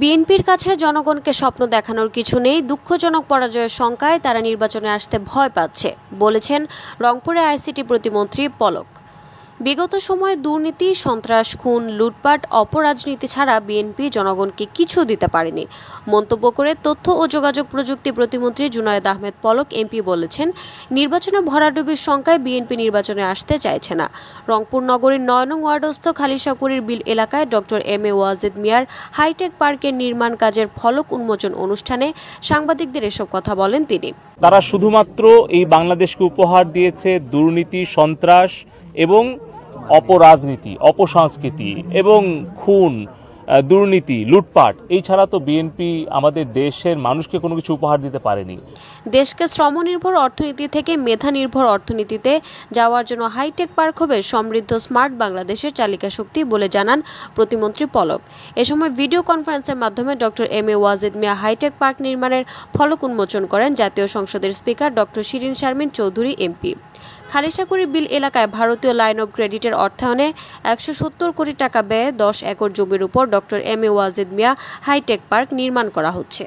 বিএনপির কাছে জনগণকে স্বপ্ন দেখানোর কিছু নেই দুঃখজনক পরাজয়ের শঙ্কায় তারা নির্বাচনে আসতে ভয় পাচ্ছে বলেছেন রংপুরে আইসিটি প্রতিমন্ত্রী পলক বিগত সময়ে দুর্নীতি সন্ত্রাস খুন লুটপাট অপরাজনীতি ছাড়া বিএনপি জনগণকে কিছু দিতে পারেনি মন্তব্য করে তথ্য ও যোগাযোগ প্রযুক্তি প্রতিমন্ত্রী জুনায়েদ আহমেদ পলক এমপি বলেছেন নির্বাচনে ভরাডুবির সংখ্যায় বিএনপি নির্বাচনে আসতে চাইছে না রংপুর নগরীর নয়নং ওয়ার্ডস্থ খালিশাকুরির বিল এলাকায় ডক্টর এম এ ওয়াজেদ মিয়ার হাইটেক পার্কের নির্মাণ কাজের ফলক উন্মোচন অনুষ্ঠানে সাংবাদিকদের এসব কথা বলেন তিনি তারা শুধুমাত্র এই বাংলাদেশকে উপহার দিয়েছে দুর্নীতি সন্ত্রাস এবং অপরাজনীতি অপসংস্কৃতি এবং খুন দুর্নীতি লুটপাট এই ছাড়া তো বিএনপি আমাদের দেশের মানুষকে কোনো কিছু উপহার দিতে পারেনি দেশকে শ্রমনির্ভর অর্থনীতি থেকে মেধা নির্ভর অর্থনীতিতে যাওয়ার জন্য হাইটেক পার্ক হবে সমৃদ্ধ স্মার্ট বাংলাদেশের চালিকা শক্তি বলে জানান প্রতিমন্ত্রী পলক এ সময় ভিডিও কনফারেন্সের মাধ্যমে doctor M A Wazed Mia hitech park নির্মাণের ফলক উন্মোচন করেন জাতীয় সংসদের speaker doctor Shirin Sharmin Chowdhury MP খালিশাকুরি বিল এলাকায় ভারতীয় লাইন অব ক্রেডিটের অর্থায়নে একশো সত্তর কোটি টাকা ব্যয়ে দশ একর জমির উপর doctor M A Wazed Mia hitech park নির্মাণ করা হচ্ছে